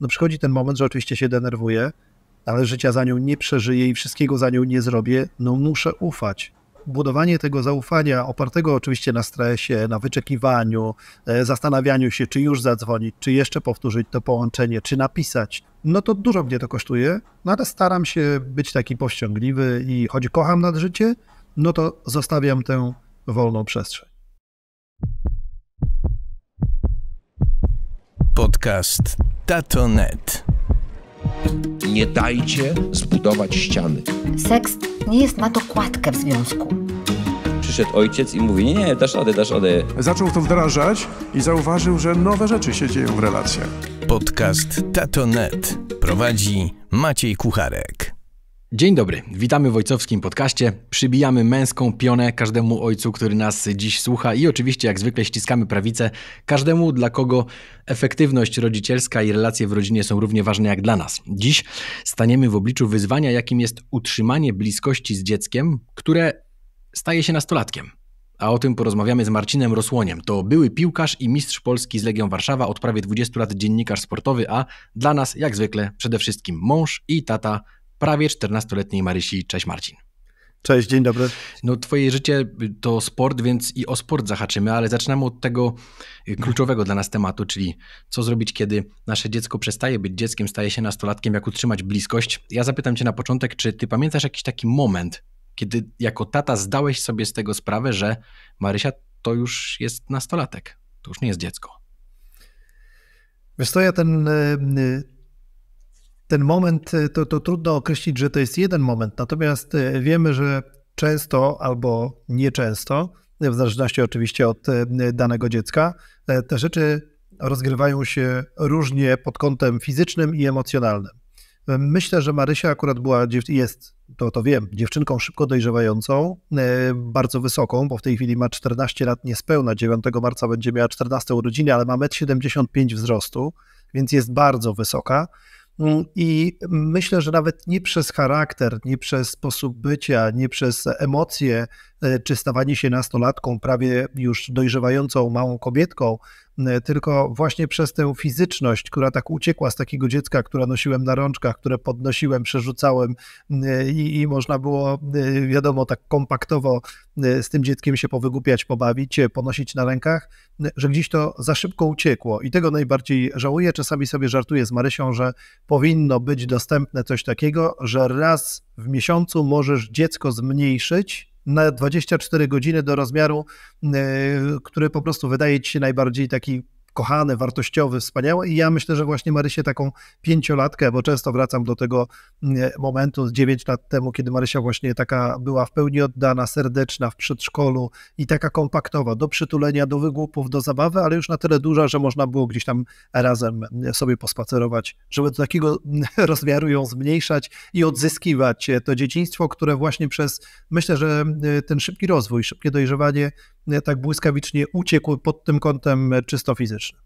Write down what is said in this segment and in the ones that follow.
no przychodzi ten moment, że oczywiście się denerwuję, ale życia za nią nie przeżyję i wszystkiego za nią nie zrobię, no muszę ufać. Budowanie tego zaufania, opartego oczywiście na stresie, na wyczekiwaniu, e, zastanawianiu się, czy już zadzwonić, czy jeszcze powtórzyć to połączenie, czy napisać, no to dużo mnie to kosztuje, no ale staram się być taki powściągliwy i choć kocham nad życie, no to zostawiam tę wolną przestrzeń podcast Tato.net. Nie dajcie zbudować ściany. Seks nie jest na to kładkę w związku. Przyszedł ojciec i mówi, nie, nie, dasz radę, dasz radę. Zaczął to wdrażać i zauważył, że nowe rzeczy się dzieją w relacjach. Podcast Tato.net prowadzi Maciej Kucharek. Dzień dobry, witamy w ojcowskim podcaście. Przybijamy męską pionę każdemu ojcu, który nas dziś słucha i oczywiście jak zwykle ściskamy prawicę każdemu, dla kogo efektywność rodzicielska i relacje w rodzinie są równie ważne jak dla nas. Dziś staniemy w obliczu wyzwania, jakim jest utrzymanie bliskości z dzieckiem, które staje się nastolatkiem. A o tym porozmawiamy z Marcinem Rosłoniem. To były piłkarz i mistrz Polski z Legią Warszawa, od prawie 20 lat dziennikarz sportowy, a dla nas, jak zwykle, przede wszystkim mąż i tata prawie 14-letniej Marysi. Cześć Marcin. Cześć, dzień dobry. No twoje życie to sport, więc i o sport zahaczymy, ale zaczynamy od tego y, kluczowego dla nas tematu, czyli co zrobić, kiedy nasze dziecko przestaje być dzieckiem, staje się nastolatkiem, jak utrzymać bliskość. Ja zapytam cię na początek, czy ty pamiętasz jakiś taki moment, kiedy jako tata zdałeś sobie z tego sprawę, że Marysia to już jest nastolatek, to już nie jest dziecko? Wiesz co, ja ten y, y, ten moment, y, to, to trudno określić, że to jest jeden moment, natomiast y, wiemy, że często albo nieczęsto, w zależności oczywiście od y, danego dziecka, te rzeczy rozgrywają się różnie pod kątem fizycznym i emocjonalnym. Myślę, że Marysia akurat była, jest, to, to wiem, dziewczynką szybko dojrzewającą, bardzo wysoką, bo w tej chwili ma 14 lat niespełna, 9 marca będzie miała 14 urodziny, ale ma 1,75 m wzrostu, więc jest bardzo wysoka. Mm, I myślę, że nawet nie przez charakter, nie przez sposób bycia, nie przez emocje E, czy stawanie się nastolatką, prawie już dojrzewającą małą kobietką, e, tylko właśnie przez tę fizyczność, która tak uciekła z takiego dziecka, które nosiłem na rączkach, które podnosiłem, przerzucałem e, i, i można było, wiadomo, tak kompaktowo z tym dzieckiem się powygupiać, pobawić, ponosić na rękach, że gdzieś to za szybko uciekło. I tego najbardziej żałuję. Czasami sobie żartuję z Marysią, że powinno być dostępne coś takiego, że raz w miesiącu możesz dziecko zmniejszyć na 24 godziny do rozmiaru, e, który po prostu wydaje ci się najbardziej taki kochany, wartościowy, wspaniały I ja myślę, że właśnie Marysię taką pięciolatkę, bo często wracam do tego mm, e, momentu z 9 lat temu, kiedy Marysia właśnie taka była w pełni oddana, serdeczna w przedszkolu i taka kompaktowa do przytulenia, do wygłupów, do zabawy, ale już na tyle duża, że można było gdzieś tam razem mm, sobie pospacerować, żeby do takiego mm, rozmiaru ją zmniejszać i odzyskiwać e, to dzieciństwo, które właśnie przez, myślę, że e, ten szybki rozwój, szybkie dojrzewanie E, tak błyskawicznie uciekł pod tym kątem e, czysto fizycznym.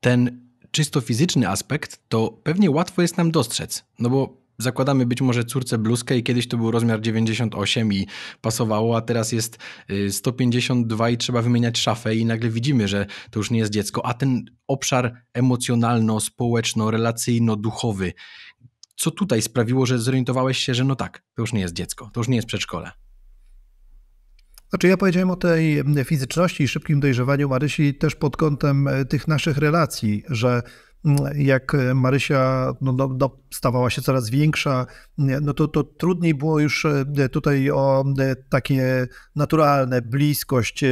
Ten czysto fizyczny aspekt to pewnie łatwo jest nam dostrzec, no bo zakładamy być może córce bluzkę i kiedyś to był rozmiar 98 i pasowało, a teraz jest 152 y, i trzeba wymieniać szafę i nagle widzimy, że to już nie jest dziecko, a ten obszar emocjonalno, społeczno, relacyjno, duchowy, co tutaj sprawiło, że zorientowałeś się, że no tak, to już nie jest dziecko, to już nie jest przedszkole? Znaczy ja powiedziałem o tej mm, fizyczności i szybkim dojrzewaniu Marysi też pod kątem e, tych naszych relacji, że mm, jak e, Marysia no, no, no, stawała się coraz większa, mm, no to, to trudniej było już e, tutaj o takie naturalne bliskość,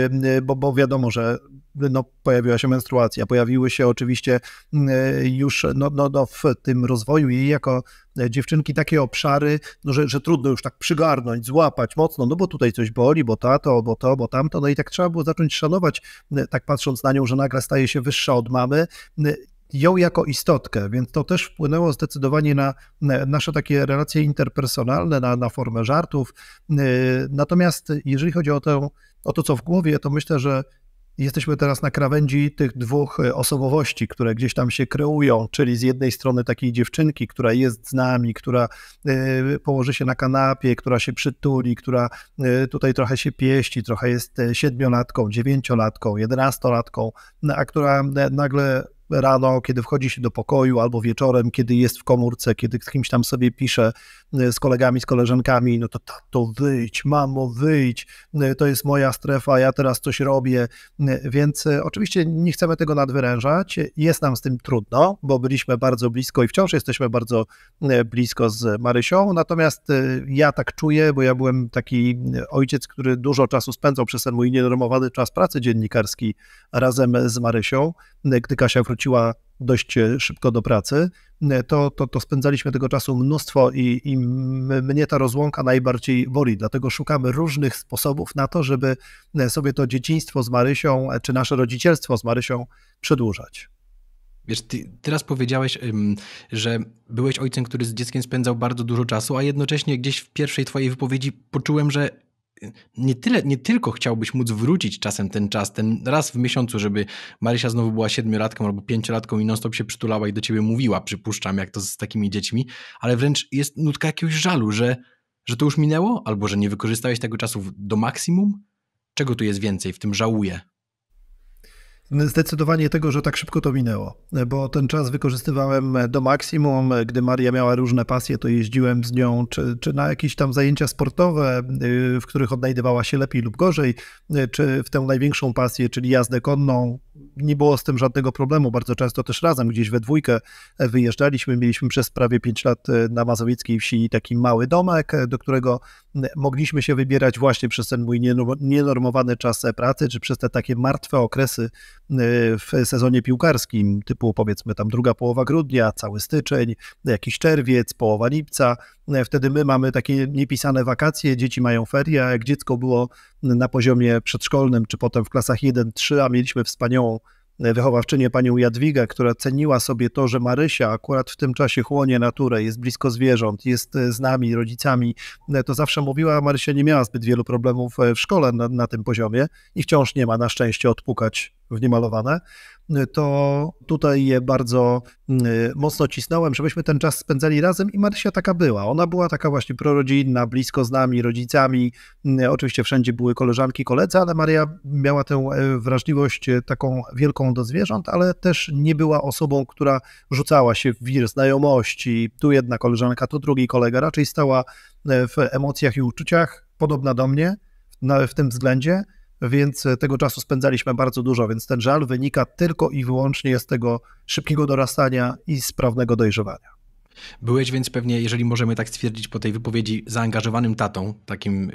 bo, bo wiadomo, że no, pojawiła się menstruacja, pojawiły się oczywiście mm, e, już no, no, no, w tym rozwoju jej jako e, dziewczynki takie obszary, no, że, że trudno już tak przygarnąć, złapać mocno, no bo tutaj coś boli, bo tato, bo to, bo tamto, no i tak trzeba było zacząć szanować, e, tak patrząc na nią, że nagle staje się wyższa od mamy ją jako istotkę, więc to też wpłynęło zdecydowanie na nasze takie relacje interpersonalne, na, na formę żartów. Natomiast jeżeli chodzi o, tę, o to, co w głowie, to myślę, że Jesteśmy teraz na krawędzi tych dwóch e, osobowości, które gdzieś tam się kreują, czyli z jednej strony takiej dziewczynki, która jest z nami, która e, położy się na kanapie, która się przytuli, która e, tutaj trochę się pieści, trochę jest siedmiolatką, dziewięciolatką, jedenastolatką, no, a która nagle rano, kiedy wchodzi się do pokoju, albo wieczorem, kiedy jest w komórce, kiedy z kimś tam sobie pisze e, z kolegami, z koleżankami, no to to wyjdź, mamo wyjdź, e, to jest moja strefa, ja teraz coś robię, e, więc oczywiście nie chcemy tego nadwyrężać, jest nam z tym trudno, bo byliśmy bardzo blisko i wciąż jesteśmy bardzo blisko z Marysią, natomiast ja tak czuję, bo ja byłem taki ojciec, który dużo czasu spędzał przez ten mój nienormowany czas pracy dziennikarski razem z Marysią, gdy Kasia wróciła wróciła dość e, szybko do pracy, e, to, to, to spędzaliśmy tego czasu mnóstwo i, i mnie ta rozłąka najbardziej boli. Dlatego szukamy różnych sposobów na to, żeby e, sobie to dzieciństwo z Marysią, czy nasze rodzicielstwo z Marysią przedłużać. Wiesz, ty teraz powiedziałeś, że byłeś ojcem, który z dzieckiem spędzał bardzo dużo czasu, a jednocześnie gdzieś w pierwszej twojej wypowiedzi poczułem, że nie, tyle, nie tylko chciałbyś móc wrócić czasem ten czas, ten raz w miesiącu, żeby Marysia znowu była siedmiolatką albo pięciolatką i non-stop się przytulała i do ciebie mówiła, przypuszczam, jak to z takimi dziećmi, ale wręcz jest nutka jakiegoś żalu, że, że to już minęło albo że nie wykorzystałeś tego czasu do maksimum? Czego tu jest więcej? W tym żałuję. Zdecydowanie tego, że tak szybko to minęło, bo ten czas wykorzystywałem do maksimum. Gdy Maria miała różne pasje, to jeździłem z nią, czy, czy na jakieś tam zajęcia sportowe, y, w których odnajdywała się lepiej lub gorzej, y, czy w tę największą pasję, czyli jazdę konną. Nie było z tym żadnego problemu. Bardzo często też razem gdzieś we dwójkę y, wyjeżdżaliśmy. Mieliśmy przez prawie 5 lat na mazowieckiej wsi taki mały domek, do którego mogliśmy się wybierać właśnie przez ten mój nienormowany czas pracy, czy przez te takie martwe okresy w sezonie piłkarskim, typu powiedzmy tam druga połowa grudnia, cały styczeń, jakiś czerwiec, połowa lipca. Wtedy my mamy takie niepisane wakacje, dzieci mają ferie, a jak dziecko było na poziomie przedszkolnym, czy potem w klasach 1-3, a mieliśmy wspaniałą wychowawczynię panią Jadwiga, która ceniła sobie to, że Marysia akurat w tym czasie chłonie naturę, jest blisko zwierząt, jest z nami, rodzicami, to zawsze mówiła, Marysia nie miała zbyt wielu problemów w szkole na, na tym poziomie i wciąż nie ma na szczęście odpukać w niemalowane, to tutaj je bardzo y, mocno cisnąłem, żebyśmy ten czas spędzali razem i Marysia taka była. Ona była taka właśnie prorodzinna, blisko z nami, rodzicami. Y, oczywiście wszędzie były koleżanki, koledzy, ale Maria miała tę e, wrażliwość e, taką wielką do zwierząt, ale też nie była osobą, która rzucała się w wir znajomości. Tu jedna koleżanka, tu drugi kolega. Raczej stała e, w emocjach i uczuciach, podobna do mnie w tym względzie więc e, tego czasu spędzaliśmy bardzo dużo, więc ten żal wynika tylko i wyłącznie z tego szybkiego dorastania i sprawnego dojrzewania. Byłeś więc pewnie, jeżeli możemy tak stwierdzić po tej wypowiedzi, zaangażowanym tatą, takim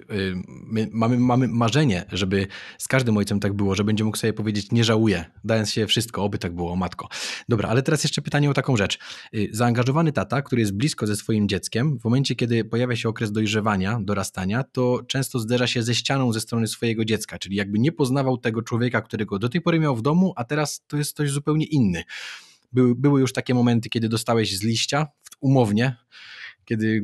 yy, mamy, mamy marzenie, żeby z każdym ojcem tak było, że będzie mógł sobie powiedzieć nie żałuję, dając się wszystko, oby tak było, matko. Dobra, ale teraz jeszcze pytanie o taką rzecz. Yy, zaangażowany tata, który jest blisko ze swoim dzieckiem, w momencie kiedy pojawia się okres dojrzewania, dorastania, to często zderza się ze ścianą ze strony swojego dziecka, czyli jakby nie poznawał tego człowieka, którego do tej pory miał w domu, a teraz to jest ktoś zupełnie inny. Były, były już takie momenty, kiedy dostałeś z liścia, umownie, kiedy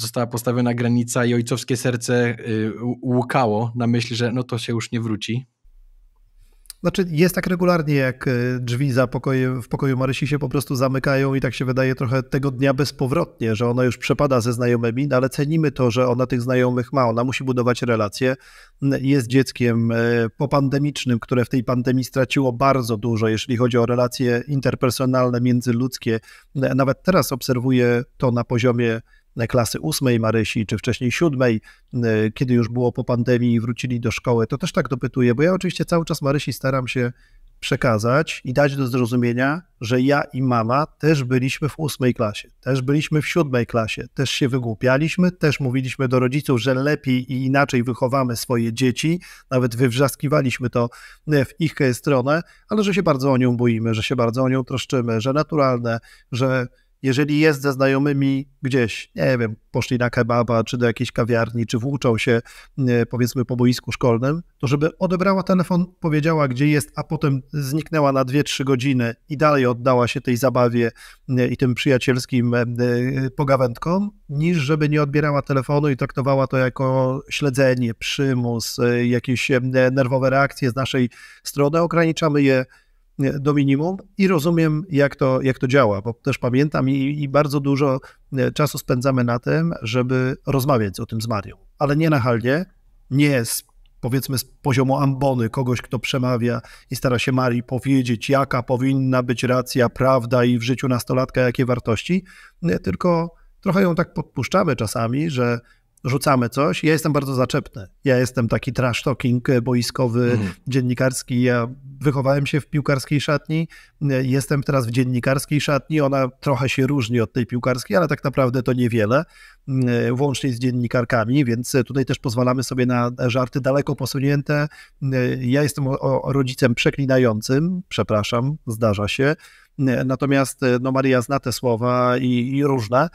została postawiona granica i ojcowskie serce y, łukało na myśl, że no to się już nie wróci, znaczy jest tak regularnie, jak e, drzwi za w pokoju Marysi się po prostu zamykają i tak się wydaje trochę tego dnia bezpowrotnie, że ona już przepada ze znajomymi, no ale cenimy to, że ona tych znajomych ma, ona musi budować relacje, jest dzieckiem e, popandemicznym, które w tej pandemii straciło bardzo dużo, jeśli chodzi o relacje interpersonalne, międzyludzkie. Nawet teraz obserwuję to na poziomie klasy ósmej Marysi, czy wcześniej siódmej, e, kiedy już było po pandemii i wrócili do szkoły, to też tak dopytuję, bo ja oczywiście cały czas Marysi staram się przekazać i dać do zrozumienia, że ja i mama też byliśmy w ósmej klasie, też byliśmy w siódmej klasie, też się wygłupialiśmy, też mówiliśmy do rodziców, że lepiej i inaczej wychowamy swoje dzieci, nawet wywrzaskiwaliśmy to e, w ich stronę, ale że się bardzo o nią boimy, że się bardzo o nią troszczymy, że naturalne, że jeżeli jest ze znajomymi gdzieś, nie wiem, poszli na kebaba, czy do jakiejś kawiarni, czy włóczą się, e, powiedzmy, po boisku szkolnym, to żeby odebrała telefon, powiedziała, gdzie jest, a potem zniknęła na 2-3 godziny i dalej oddała się tej zabawie e, i tym przyjacielskim e, pogawędkom, niż żeby nie odbierała telefonu i traktowała to jako śledzenie, przymus, jakieś nerwowe reakcje z naszej strony. Ograniczamy je do minimum i rozumiem, jak to, jak to działa, bo też pamiętam i, i bardzo dużo e, czasu spędzamy na tym, żeby rozmawiać o tym z Marią, ale nie nachalnie, nie z powiedzmy z poziomu ambony, kogoś, kto przemawia i stara się Marii powiedzieć, jaka powinna być racja, prawda i w życiu nastolatka jakie wartości, tylko trochę ją tak podpuszczamy czasami, że rzucamy coś. Ja jestem bardzo zaczepny. Ja jestem taki trash talking boiskowy, mhm. dziennikarski. Ja wychowałem się w piłkarskiej szatni, jestem teraz w dziennikarskiej szatni. Ona trochę się różni od tej piłkarskiej, ale tak naprawdę to niewiele, mm, włącznie z dziennikarkami, więc tutaj też pozwalamy sobie na żarty daleko posunięte. Mm, ja jestem rodzicem przeklinającym, przepraszam, zdarza się. Mm, natomiast no, Maria zna te słowa i, i różne,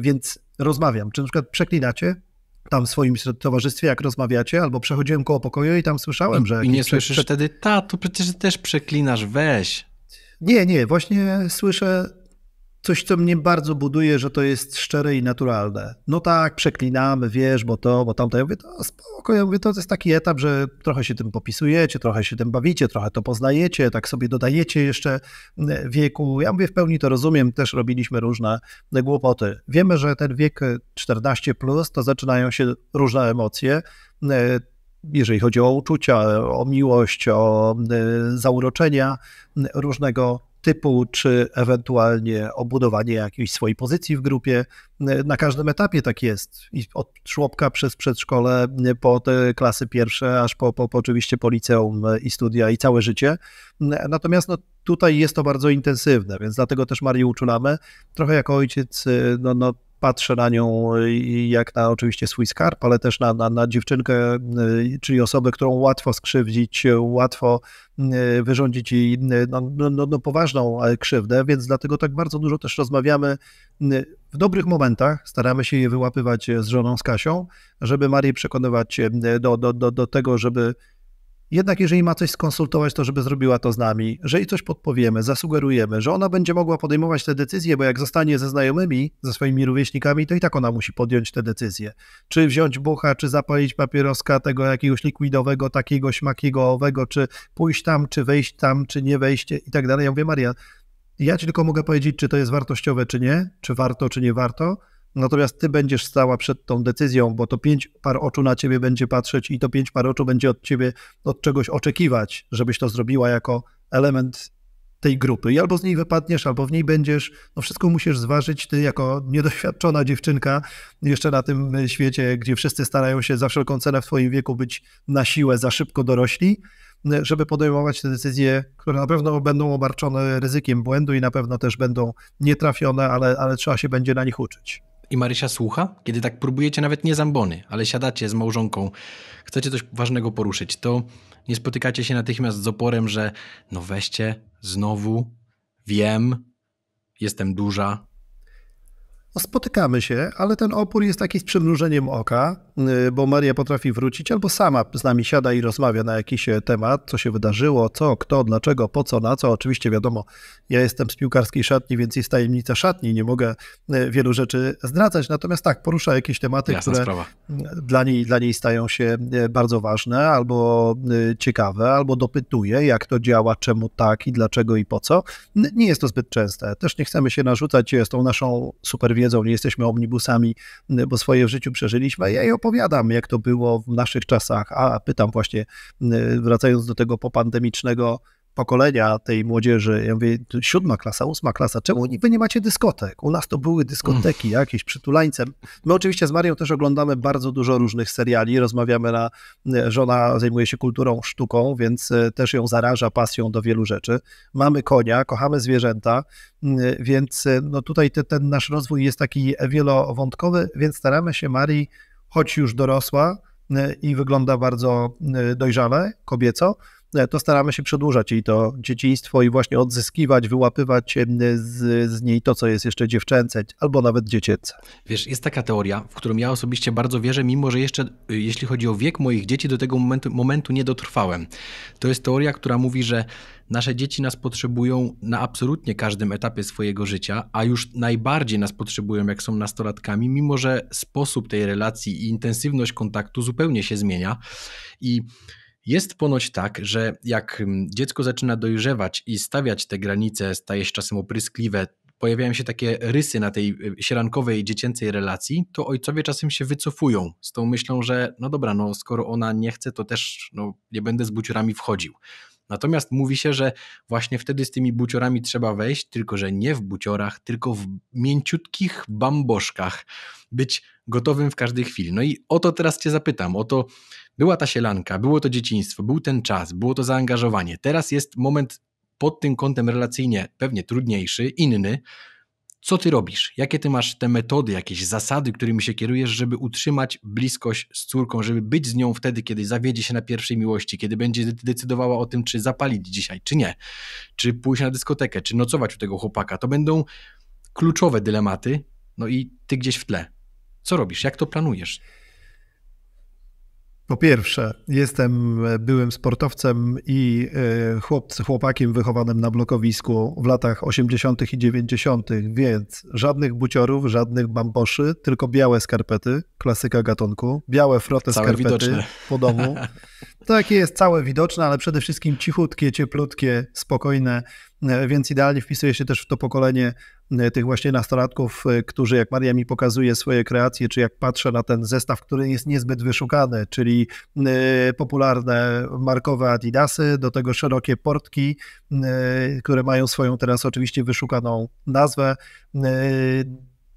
więc rozmawiam. Czy na przykład przeklinacie tam w swoim towarzystwie, jak rozmawiacie, albo przechodziłem koło pokoju i tam słyszałem, że... I nie słyszysz prze... wtedy, ta, to przecież też przeklinasz, weź. Nie, nie, właśnie słyszę coś, co mnie bardzo buduje, że to jest szczere i naturalne. No tak, przeklinamy, wiesz, bo to, bo tamto. Ja mówię, to spoko, ja mówię, to jest taki etap, że trochę się tym popisujecie, trochę się tym bawicie, trochę to poznajecie, tak sobie dodajecie jeszcze e, wieku. Ja mówię, w pełni to rozumiem, też robiliśmy różne głupoty. Wiemy, że ten wiek 14+, plus, to zaczynają się różne emocje, e, jeżeli chodzi o uczucia, o miłość, o e, zauroczenia różnego typu, czy ewentualnie obudowanie jakiejś swojej pozycji w grupie. Na każdym etapie tak jest. I od żłobka przez przedszkole, po te klasy pierwsze, aż po, po, po oczywiście po liceum i studia i całe życie. Natomiast no, tutaj jest to bardzo intensywne, więc dlatego też Marii uczulamy. Trochę jako ojciec, no, no patrzę na nią y, jak na oczywiście swój skarb, ale też na, na, na dziewczynkę, y, czyli osobę, którą łatwo skrzywdzić, y, łatwo wyrządzić jej no, no, no, no, poważną e, krzywdę, więc dlatego tak bardzo dużo też rozmawiamy w dobrych momentach, staramy się je wyłapywać e, z żoną, z Kasią, żeby Marię przekonywać e, do, do, do, do tego, żeby jednak jeżeli ma coś skonsultować, to żeby zrobiła to z nami, że jej coś podpowiemy, zasugerujemy, że ona będzie mogła podejmować te decyzje, bo jak zostanie ze znajomymi, ze swoimi rówieśnikami, to i tak ona musi podjąć te decyzje. Czy wziąć bucha, czy zapalić papieroska tego jakiegoś likwidowego, takiego, śmakiego, owego, czy pójść tam, czy wejść tam, czy nie wejść i tak dalej. Ja mówię, Maria, ja ci tylko mogę powiedzieć, czy to jest wartościowe, czy nie, czy warto, czy nie warto, natomiast ty będziesz stała przed tą decyzją, bo to pięć par oczu na ciebie będzie patrzeć i to pięć par oczu będzie od ciebie od czegoś oczekiwać, żebyś to zrobiła jako element tej grupy i albo z niej wypadniesz, albo w niej będziesz. No wszystko musisz zważyć ty jako niedoświadczona dziewczynka jeszcze na tym świecie, gdzie wszyscy starają się za wszelką cenę w twoim wieku być na siłę za szybko dorośli, żeby podejmować te decyzje, które na pewno będą obarczone ryzykiem błędu i na pewno też będą nietrafione, ale, ale trzeba się będzie na nich uczyć. I Marysia słucha, kiedy tak próbujecie nawet nie zambony, ale siadacie z małżonką, chcecie coś ważnego poruszyć, to nie spotykacie się natychmiast z oporem, że no weźcie, znowu, wiem, jestem duża, no, spotykamy się, ale ten opór jest taki z przymrużeniem oka, y, bo Maria potrafi wrócić albo sama z nami siada i rozmawia na jakiś e, temat, co się wydarzyło, co, kto, dlaczego, po co, na co. Oczywiście wiadomo, ja jestem z piłkarskiej szatni, więc jest tajemnica szatni, nie mogę e, wielu rzeczy zdradzać. Natomiast tak, porusza jakieś tematy, Jasna które dla niej, dla niej stają się e, bardzo ważne albo ciekawe, albo dopytuje, jak to działa, czemu tak i dlaczego i po co. Nie jest to zbyt częste. Też nie chcemy się narzucać z tą naszą superwizją wiedzą, nie jesteśmy omnibusami, y, bo swoje w życiu przeżyliśmy. Ja jej opowiadam, jak to było w naszych czasach, a pytam właśnie, y, wracając do tego popandemicznego pokolenia tej młodzieży, ja mówię, siódma klasa, ósma klasa, czemu wy nie macie dyskotek? U nas to były dyskoteki mm. jakieś, przytulańcem. My oczywiście z Marią też oglądamy bardzo dużo różnych seriali, rozmawiamy na, e, żona zajmuje się kulturą, sztuką, więc e, też ją zaraża pasją do wielu rzeczy. Mamy konia, kochamy zwierzęta, mm, więc e, no tutaj te, ten nasz rozwój jest taki wielowątkowy, więc staramy się Marii, choć już dorosła, i wygląda bardzo dojrzale, kobieco, E, to staramy się przedłużać jej to dzieciństwo i właśnie odzyskiwać, wyłapywać e, z, z niej to, co jest jeszcze dziewczęce albo nawet dziecięce. Wiesz, jest taka teoria, w którą ja osobiście bardzo wierzę, mimo że jeszcze, e, jeśli chodzi o wiek moich dzieci, do tego momentu, momentu nie dotrwałem. To jest teoria, która mówi, że nasze dzieci nas potrzebują na absolutnie każdym etapie swojego życia, a już najbardziej nas potrzebują, jak są nastolatkami, mimo że sposób tej relacji i intensywność kontaktu zupełnie się zmienia. I jest ponoć tak, że jak mm, dziecko zaczyna dojrzewać i stawiać te granice, staje się czasem opryskliwe, pojawiają się takie rysy na tej y, sierankowej dziecięcej relacji, to ojcowie czasem się wycofują z tą myślą, że no dobra, no skoro ona nie chce, to też no, nie będę z buciorami wchodził. Natomiast mówi się, że właśnie wtedy z tymi buciorami trzeba wejść, tylko że nie w buciorach, tylko w mięciutkich bamboszkach. Być gotowym w każdej chwili. No i o to teraz Cię zapytam, o to była ta sielanka, było to dzieciństwo, był ten czas, było to zaangażowanie. Teraz jest moment pod tym kątem relacyjnie pewnie trudniejszy, inny, co ty robisz? Jakie ty masz te metody, jakieś zasady, którymi się kierujesz, żeby utrzymać bliskość z córką, żeby być z nią wtedy, kiedy zawiedzie się na pierwszej miłości, kiedy będzie decydowała o tym, czy zapalić dzisiaj, czy nie, czy pójść na dyskotekę, czy nocować u tego chłopaka. To będą kluczowe dylematy, no i ty gdzieś w tle. Co robisz? Jak to planujesz? Po pierwsze, jestem e, byłym sportowcem i e, chłopakiem wychowanym na blokowisku w latach 80. i 90., więc żadnych buciorów, żadnych bamboszy, tylko białe skarpety, klasyka gatunku, białe frote całe skarpety widoczne. po domu. Takie jest całe widoczne, ale przede wszystkim cichutkie, cieplutkie, spokojne E, więc idealnie wpisuje się też w to pokolenie e, tych właśnie nastolatków, e, którzy jak Maria mi pokazuje swoje kreacje, czy jak patrzę na ten zestaw, który jest niezbyt wyszukany, czyli popularne markowe Adidasy, do tego szerokie portki, które mają swoją teraz oczywiście wyszukaną nazwę.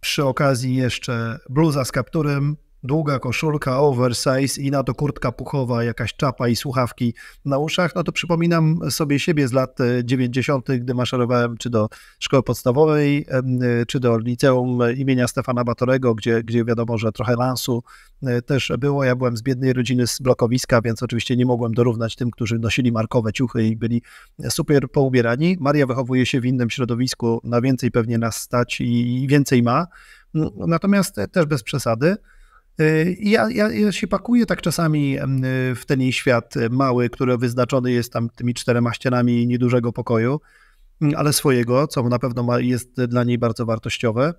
Przy okazji jeszcze bluza z kapturem, długa koszulka, oversize i na to kurtka puchowa, jakaś czapa i słuchawki na uszach, no to przypominam sobie siebie z lat 90., e, gdy maszerowałem czy do szkoły podstawowej, e, czy do liceum imienia Stefana Batorego, gdzie, gdzie wiadomo, że trochę lansu e, też było. Ja byłem z biednej rodziny z blokowiska, więc oczywiście nie mogłem dorównać tym, którzy nosili markowe ciuchy i byli super poubierani. Maria wychowuje się w innym środowisku, na więcej pewnie nas stać i więcej ma. Natomiast też bez przesady. Ja, ja, ja się pakuję tak czasami w ten jej świat mały, który wyznaczony jest tam tymi czterema ścianami niedużego pokoju, mm, ale swojego, co na pewno ma, jest dla niej bardzo wartościowe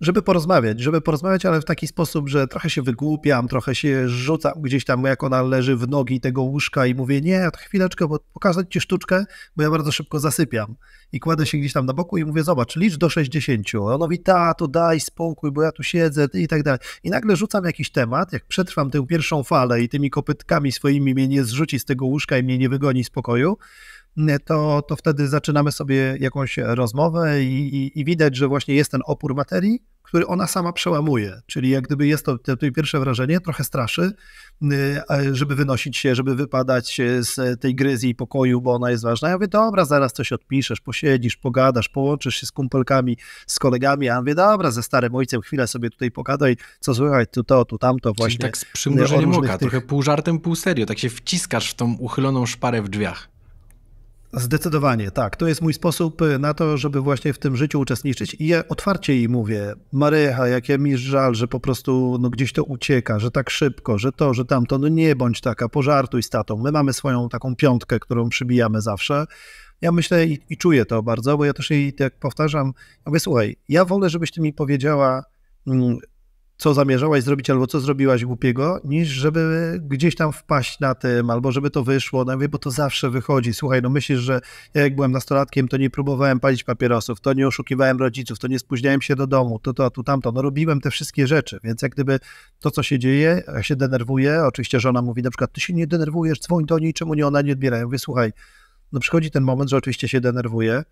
żeby porozmawiać, żeby porozmawiać, ale w taki sposób, że trochę się wygłupiam, trochę się rzucam gdzieś tam, jak ona leży w nogi tego łóżka i mówię, nie, to chwileczkę, bo pokażę ci sztuczkę, bo ja bardzo szybko zasypiam. I kładę się gdzieś tam na boku i mówię, zobacz, licz do 60. A ono mówi, to daj spokój, bo ja tu siedzę i tak dalej. I nagle rzucam jakiś temat, jak przetrwam tę pierwszą falę i tymi kopytkami swoimi mnie nie zrzuci z tego łóżka i mnie nie wygoni z pokoju, E, to, to wtedy zaczynamy sobie jakąś rozmowę i, i, i widać, że właśnie jest ten opór materii, który ona sama przełamuje. Czyli jak gdyby jest to, to, to pierwsze wrażenie, trochę straszy, e, żeby wynosić się, żeby wypadać z tej gryzji i pokoju, bo ona jest ważna. Ja mówię, dobra, zaraz coś odpiszesz, posiedzisz, pogadasz, połączysz się z kumpelkami, z kolegami, a ja mówię, dobra, ze starym ojcem chwilę sobie tutaj pogadaj, co słychać, tu to, tu tamto właśnie. Czyli tak z przymrużeniem e, oka, tych... trochę pół żartem, pół serio, tak się wciskasz w tą uchyloną szparę w drzwiach. Zdecydowanie, tak. To jest mój sposób y, na to, żeby właśnie w tym życiu uczestniczyć. I ja otwarcie jej mówię, Marycha, jak ja mi żal, że po prostu no, gdzieś to ucieka, że tak szybko, że to, że tamto, no nie bądź taka, pożartuj z tatą. My mamy swoją taką piątkę, którą przybijamy zawsze. Ja myślę i, i czuję to bardzo, bo ja też jej tak powtarzam, ja mówię, słuchaj, ja wolę, żebyś ty mi powiedziała, mm, co zamierzałaś zrobić albo co zrobiłaś głupiego, niż żeby gdzieś tam wpaść na tym, albo żeby to wyszło, no wie, bo to zawsze wychodzi. Słuchaj, no myślisz, że ja jak byłem nastolatkiem, to nie próbowałem palić papierosów, to nie oszukiwałem rodziców, to nie spóźniałem się do domu, to to, a tu tamto, no robiłem te wszystkie rzeczy, więc jak gdyby to, co się dzieje, ja się denerwuję, oczywiście żona mówi na przykład, ty się nie denerwujesz, dzwoń do niej, czemu nie ona nie odbiera. Ja mówię, słuchaj, no przychodzi ten moment, że oczywiście się denerwuję,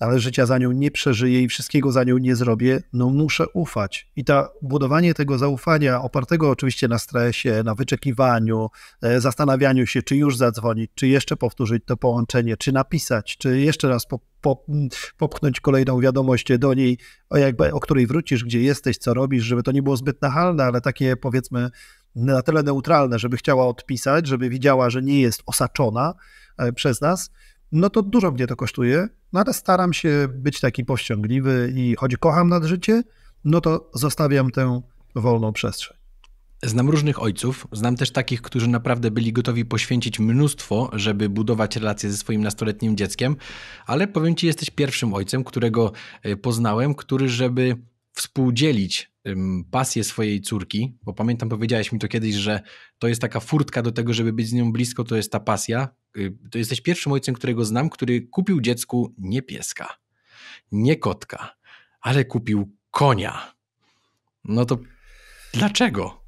ale życia za nią nie przeżyję i wszystkiego za nią nie zrobię, no muszę ufać. I ta budowanie tego zaufania, opartego oczywiście na stresie, na wyczekiwaniu, e, zastanawianiu się, czy już zadzwonić, czy jeszcze powtórzyć to połączenie, czy napisać, czy jeszcze raz po, po, mm, popchnąć kolejną wiadomość do niej, o, jakby, o której wrócisz, gdzie jesteś, co robisz, żeby to nie było zbyt nachalne, ale takie powiedzmy na tyle neutralne, żeby chciała odpisać, żeby widziała, że nie jest osaczona e, przez nas no to dużo mnie to kosztuje, no ale staram się być taki powściągliwy i choć kocham nad życie, no to zostawiam tę wolną przestrzeń. Znam różnych ojców, znam też takich, którzy naprawdę byli gotowi poświęcić mnóstwo, żeby budować relacje ze swoim nastoletnim dzieckiem, ale powiem ci, jesteś pierwszym ojcem, którego e, poznałem, który, żeby współdzielić pasję swojej córki, bo pamiętam, powiedziałeś mi to kiedyś, że to jest taka furtka do tego, żeby być z nią blisko, to jest ta pasja, Y, to jesteś pierwszym ojcem, którego znam, który kupił dziecku nie pieska, nie kotka, ale kupił konia. No to dlaczego?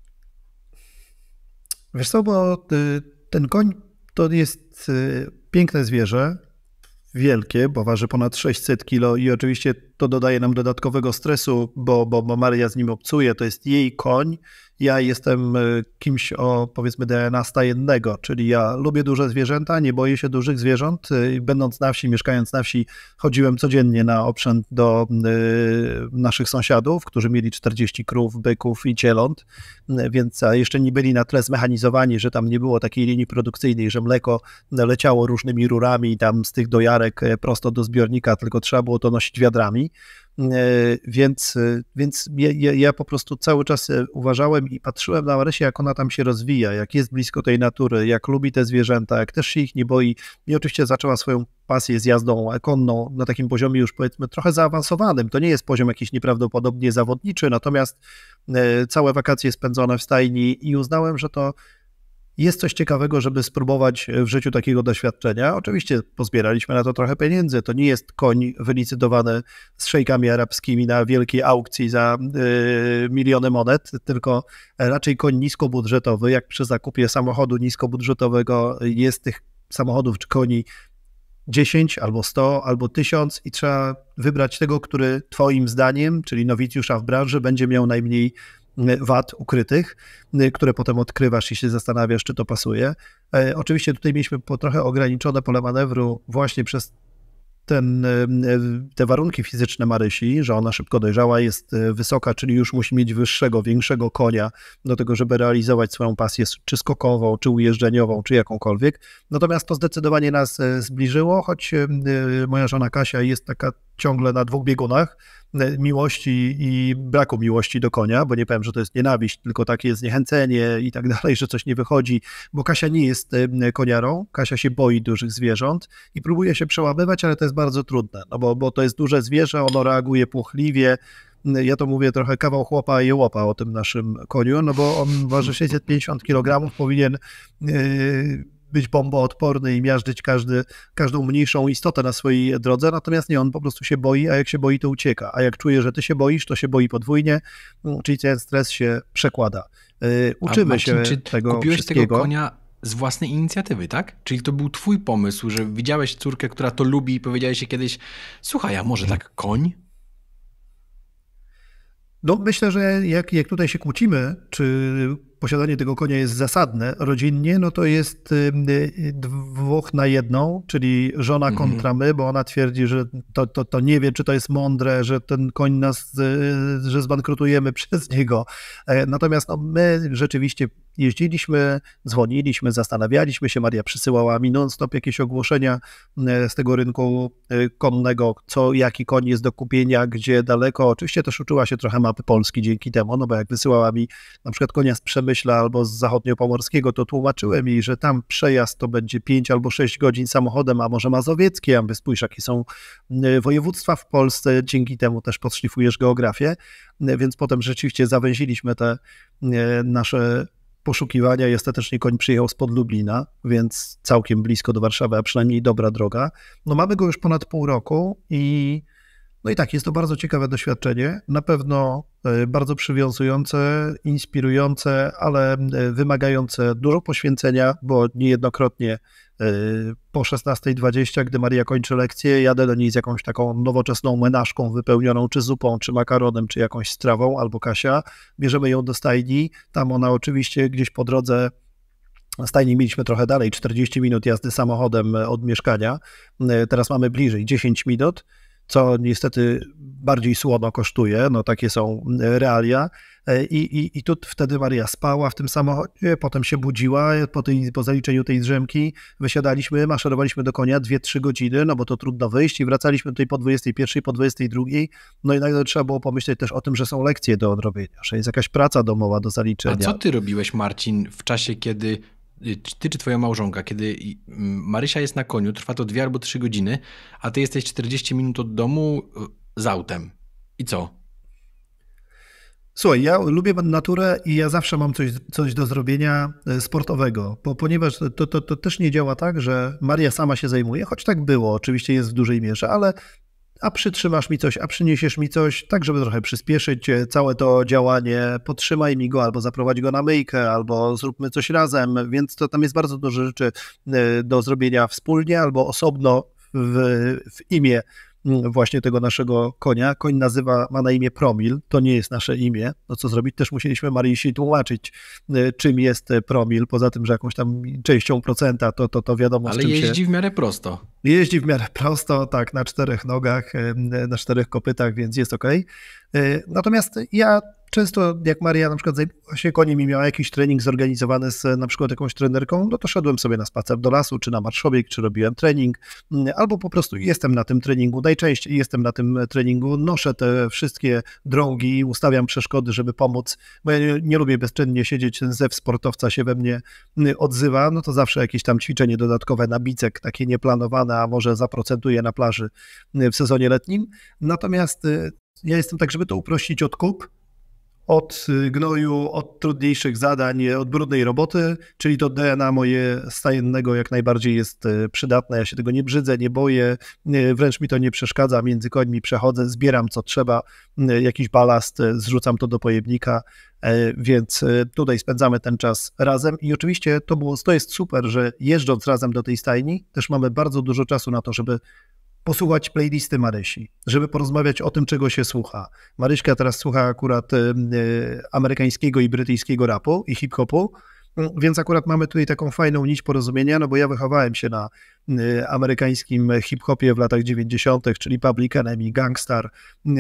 Wiesz co, bo y, ten koń to jest y, piękne zwierzę, wielkie, bo waży ponad 600 kilo i oczywiście to dodaje nam dodatkowego stresu, bo, bo, bo Maria z nim obcuje, to jest jej koń. Ja jestem e, kimś o powiedzmy DNA stajennego, czyli ja lubię duże zwierzęta, nie boję się dużych zwierząt. E, będąc na wsi, mieszkając na wsi, chodziłem codziennie na obszęd do e, naszych sąsiadów, którzy mieli 40 krów, byków i cieląt, więc jeszcze nie byli na tyle zmechanizowani, że tam nie było takiej linii produkcyjnej, że mleko leciało różnymi rurami tam z tych dojarek prosto do zbiornika, tylko trzeba było to nosić wiadrami. E, więc, e, więc ja, ja, po prostu cały czas e, uważałem i patrzyłem na Marysię, jak ona tam się rozwija, jak jest blisko tej natury, jak lubi te zwierzęta, jak też się ich nie boi. I oczywiście zaczęła swoją pasję z jazdą konną na takim poziomie już powiedzmy trochę zaawansowanym. To nie jest poziom jakiś nieprawdopodobnie zawodniczy, natomiast całe wakacje spędzone w stajni i uznałem, że to jest coś ciekawego, żeby spróbować w życiu takiego doświadczenia. Oczywiście pozbieraliśmy na to trochę pieniędzy. To nie jest koń wylicytowany z szejkami arabskimi na wielkiej aukcji za y, miliony monet, tylko raczej koń niskobudżetowy. Jak przy zakupie samochodu niskobudżetowego jest tych samochodów czy koni 10 albo 100 albo 1000 i trzeba wybrać tego, który Twoim zdaniem, czyli nowicjusza w branży, będzie miał najmniej wad ukrytych, y, które potem odkrywasz i się zastanawiasz, czy to pasuje. E, oczywiście tutaj mieliśmy po trochę ograniczone pole manewru właśnie przez ten, y, y, te warunki fizyczne Marysi, że ona szybko dojrzała, jest wysoka, czyli już musi mieć wyższego, większego konia do tego, żeby realizować swoją pasję, czy skokową, czy ujeżdżeniową, czy jakąkolwiek. Natomiast to zdecydowanie nas e, zbliżyło, choć moja żona Kasia jest taka ciągle na dwóch biegunach e, miłości i braku miłości do konia, bo nie powiem, że to jest nienawiść, tylko takie zniechęcenie i tak dalej, że coś nie wychodzi, bo Kasia nie jest e, koniarą, Kasia się boi dużych zwierząt i próbuje się przełamywać, ale to jest bardzo trudne, no bo, bo to jest duże zwierzę, ono reaguje płochliwie, e, ja to mówię trochę kawał chłopa i łopa o tym naszym koniu, no bo on waży 650 kg, powinien yy, być bomboodporny i miażdżyć każdy, każdą mniejszą istotę na swojej drodze, natomiast nie, on po prostu się boi, a jak się boi, to ucieka, a jak czuje, że ty się boisz, to się boi podwójnie, mm, czyli ten stres się przekłada. Y, uczymy Marcin, się czy tego kupiłeś wszystkiego. tego konia z własnej inicjatywy, tak? Czyli to był twój pomysł, że widziałeś córkę, która to lubi i powiedziałeś się kiedyś, słuchaj, a może tak koń? No myślę, że jak, jak tutaj się kłócimy, czy posiadanie tego konia jest zasadne rodzinnie, no to jest y, dwóch na jedną, czyli żona mhm. kontra my, bo ona twierdzi, że to, to, to nie wie, czy to jest mądre, że ten koń nas, y, że zbankrutujemy przez niego. E, natomiast no, my rzeczywiście jeździliśmy, dzwoniliśmy, zastanawialiśmy się. Maria przysyłała mi non-stop jakieś ogłoszenia e, z tego rynku e, konnego, co, jaki koń jest do kupienia, gdzie daleko. Oczywiście też uczyła się trochę mapy Polski dzięki temu, no bo jak wysyłała mi na przykład konia z przemysłu, Przemyśla albo z zachodniopomorskiego, to tłumaczyłem jej, że tam przejazd to będzie 5 albo 6 godzin samochodem, a może mazowieckie, a spójrz, jakie są y, województwa w Polsce, dzięki temu też podszlifujesz geografię, y, więc potem rzeczywiście zawęziliśmy te y, nasze poszukiwania. i ostatecznie koń przyjechał spod Lublina, więc całkiem blisko do Warszawy, a przynajmniej dobra droga. No mamy go już ponad pół roku i no i tak, jest to bardzo ciekawe doświadczenie, na pewno e, bardzo przywiązujące, inspirujące, ale e, wymagające dużo poświęcenia, bo niejednokrotnie e, po 16.20, gdy Maria kończy lekcję, jadę do niej z jakąś taką nowoczesną menażką wypełnioną czy zupą, czy makaronem, czy jakąś strawą, albo Kasia. Bierzemy ją do stajni, tam ona oczywiście gdzieś po drodze Stajni mieliśmy trochę dalej, 40 minut jazdy samochodem od mieszkania. Teraz mamy bliżej 10 minut co niestety bardziej słono kosztuje, no takie są e, realia. E, I, i, i tu wtedy Maria spała w tym samochodzie, potem się budziła, e, po, tej, po zaliczeniu tej drzemki wysiadaliśmy, maszerowaliśmy do konia 2-3 godziny, no bo to trudno wyjść i wracaliśmy tutaj po 21, po 22, no i nagle trzeba było pomyśleć też o tym, że są lekcje do odrobienia, że jest jakaś praca domowa do zaliczenia. A co ty robiłeś Marcin w czasie, kiedy Y, ty czy twoja małżonka, kiedy mm, Marysia jest na koniu, trwa to dwie albo trzy godziny, a ty jesteś 40 minut od domu y, z autem. I co? Słuchaj, ja lubię naturę i ja zawsze mam coś, coś do zrobienia y, sportowego, bo, ponieważ to, to, to, też nie działa tak, że Maria sama się zajmuje, choć tak było, oczywiście jest w dużej mierze, ale a przytrzymasz mi coś, a przyniesiesz mi coś, tak żeby trochę przyspieszyć e, całe to działanie, potrzymaj mi go albo zaprowadź go na myjkę, albo zróbmy coś razem, więc to tam jest bardzo dużo rzeczy e, do zrobienia wspólnie albo osobno w, w imię Mm, właśnie tego naszego konia. Koń nazywa, ma na imię Promil, to nie jest nasze imię. No co zrobić? Też musieliśmy Marysi tłumaczyć, e, czym jest e, Promil, poza tym, że jakąś tam częścią procenta, to, to, to wiadomo. Ale jeździ się... w miarę prosto. Jeździ w miarę prosto, tak, na czterech nogach, na czterech kopytach, więc jest ok. E, natomiast ja Często jak Maria na przykład zajmowała się koniem i miała jakiś trening zorganizowany z na przykład jakąś trenerką, no to szedłem sobie na spacer do lasu, czy na marszobieg, czy robiłem trening, mm, albo po prostu jestem na tym treningu, najczęściej jestem na tym treningu, noszę te wszystkie drągi, ustawiam przeszkody, żeby pomóc, bo ja nie, nie lubię bezczynnie siedzieć, ten zew sportowca się we mnie mm, odzywa, no to zawsze jakieś tam ćwiczenie dodatkowe na bicek, takie nieplanowane, a może zaprocentuje na plaży mm, w sezonie letnim. Natomiast y, ja jestem tak, żeby to uprościć od kup, od gnoju, od trudniejszych zadań, od brudnej roboty, czyli to DNA moje stajennego jak najbardziej jest e, przydatne. Ja się tego nie brzydzę, nie boję, e, wręcz mi to nie przeszkadza. Między końmi przechodzę, zbieram co trzeba, e, jakiś balast, zrzucam to do pojemnika, więc tutaj spędzamy ten czas razem i oczywiście to, było, to jest super, że jeżdżąc razem do tej stajni, też mamy bardzo dużo czasu na to, żeby posłuchać playlisty Marysi, żeby porozmawiać o tym, czego się słucha. Maryśka teraz słucha akurat y, y, amerykańskiego i brytyjskiego rapu i hip-hopu, więc akurat mamy tutaj taką fajną nić porozumienia, no bo ja wychowałem się na Y, amerykańskim hip-hopie w latach 90., czyli Public Enemy, Gangstar, y,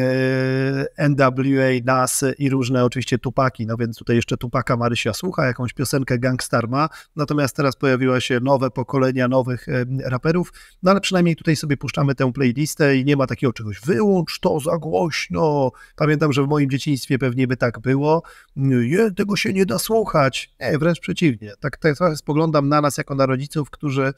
NWA, Nas i różne oczywiście Tupaki, no więc tutaj jeszcze Tupaka Marysia słucha, jakąś piosenkę Gangstar ma, natomiast teraz pojawiła się nowe pokolenia nowych y, raperów, no ale przynajmniej tutaj sobie puszczamy tę playlistę i nie ma takiego czegoś, wyłącz to za głośno. Pamiętam, że w moim dzieciństwie pewnie by tak było, nie, tego się nie da słuchać. Nie, wręcz przeciwnie. Tak, tak trochę tak spoglądam na nas jako na rodziców, którzy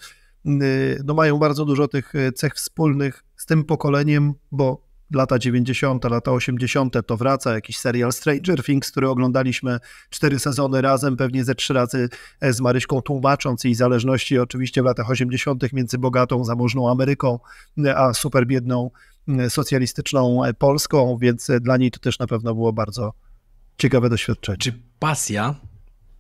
Y, no mają bardzo dużo tych y, cech wspólnych z tym pokoleniem, bo lata 90., lata 80. to wraca jakiś serial Stranger Things, który oglądaliśmy cztery sezony razem, pewnie ze trzy razy e, z Maryśką, tłumacząc jej zależności oczywiście w latach 80. między bogatą, zamożną Ameryką, y, a superbiedną socjalistyczną e, Polską, więc dla niej to też na pewno było bardzo ciekawe doświadczenie. Czy pasja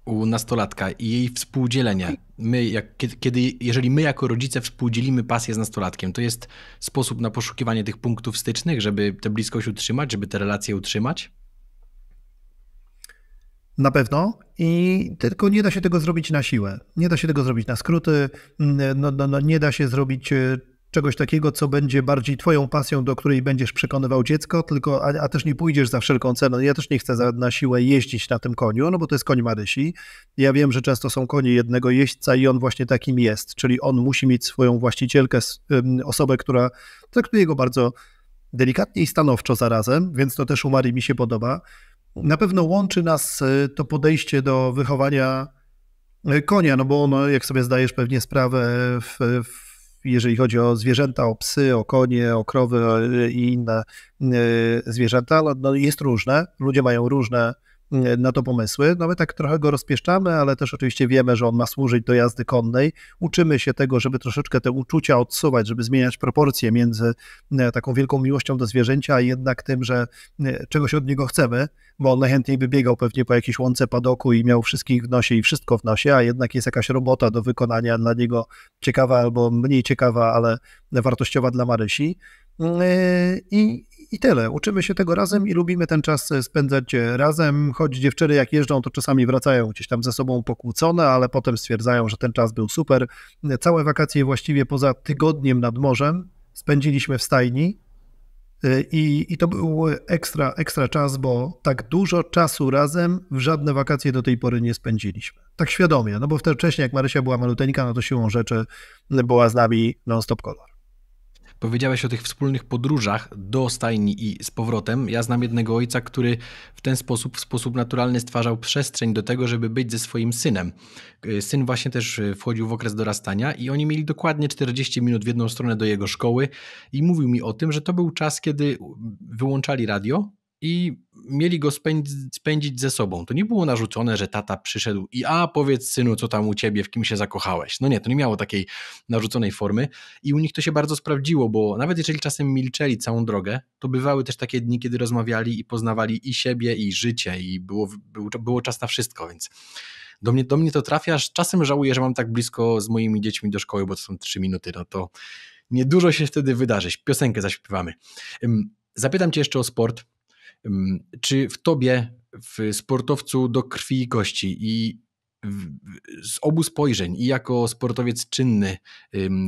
u nastolatka i jej współdzielenie. My, jak, kiedy, jeżeli my jako rodzice współdzielimy pasję z nastolatkiem, to jest sposób na poszukiwanie tych punktów stycznych, żeby tę bliskość utrzymać, żeby te relacje utrzymać? Na pewno. I tylko nie da się tego zrobić na siłę. Nie da się tego zrobić na skróty, mm, no, no, no nie da się zrobić e, czegoś takiego, co będzie bardziej twoją pasją, do której będziesz przekonywał dziecko, tylko, a, a też nie pójdziesz za wszelką cenę. Ja też nie chcę za, na siłę jeździć na tym koniu, no bo to jest koń Marysi. Ja wiem, że często są konie jednego jeźdźca i on właśnie takim jest, czyli on musi mieć swoją właścicielkę, osobę, która traktuje go bardzo delikatnie i stanowczo zarazem, więc to też u Marii mi się podoba. Na pewno łączy nas y, to podejście do wychowania y, konia, no bo ono, jak sobie zdajesz pewnie sprawę, w, w jeżeli chodzi o zwierzęta, o psy, o konie, o krowy i inne e, zwierzęta, no, no, jest różne. Ludzie mają różne E, na to pomysły. No my tak trochę go rozpieszczamy, ale też oczywiście wiemy, że on ma służyć do jazdy konnej. Uczymy się tego, żeby troszeczkę te uczucia odsuwać, żeby zmieniać proporcje między e, taką wielką miłością do zwierzęcia, a jednak tym, że e, czegoś od niego chcemy, bo on najchętniej by biegał pewnie po jakiejś łące padoku i miał wszystkich w nosie i wszystko w nosie, a jednak jest jakaś robota do wykonania dla niego ciekawa albo mniej ciekawa, ale wartościowa dla Marysi. I, i tyle. Uczymy się tego razem i lubimy ten czas e, spędzać e, razem. Choć dziewczyny jak jeżdżą, to czasami wracają gdzieś tam ze sobą pokłócone, ale potem stwierdzają, że ten czas był super. E, całe wakacje właściwie poza tygodniem nad morzem spędziliśmy w stajni. I, I to był ekstra, ekstra czas, bo tak dużo czasu razem w żadne wakacje do tej pory nie spędziliśmy. Tak świadomie, no bo wtedy wcześniej, jak Marysia była maluteńka, no to siłą rzeczy była z nami non-stop kolor. Powiedziałeś o tych wspólnych podróżach do stajni i z powrotem. Ja znam jednego ojca, który w ten sposób, w sposób naturalny stwarzał przestrzeń do tego, żeby być ze swoim synem. Y, syn właśnie też y, wchodził w okres dorastania i oni mieli dokładnie 40 minut w jedną stronę do jego szkoły i mówił mi o tym, że to był czas, kiedy wyłączali radio, i mieli go spędzić ze sobą. To nie było narzucone, że tata przyszedł i a powiedz synu, co tam u ciebie, w kim się zakochałeś. No nie, to nie miało takiej narzuconej formy i u nich to się bardzo sprawdziło, bo nawet jeżeli czasem milczeli całą drogę, to bywały też takie dni, kiedy rozmawiali i poznawali i siebie, i życie, i było, było, było czas na wszystko, więc do mnie, do mnie to trafiasz. Czasem żałuję, że mam tak blisko z moimi dziećmi do szkoły, bo to są trzy minuty, no to niedużo się wtedy wydarzy. Piosenkę zaśpiewamy. Zapytam cię jeszcze o sport czy w tobie, w sportowcu do krwi i kości i z obu spojrzeń, i jako sportowiec czynny,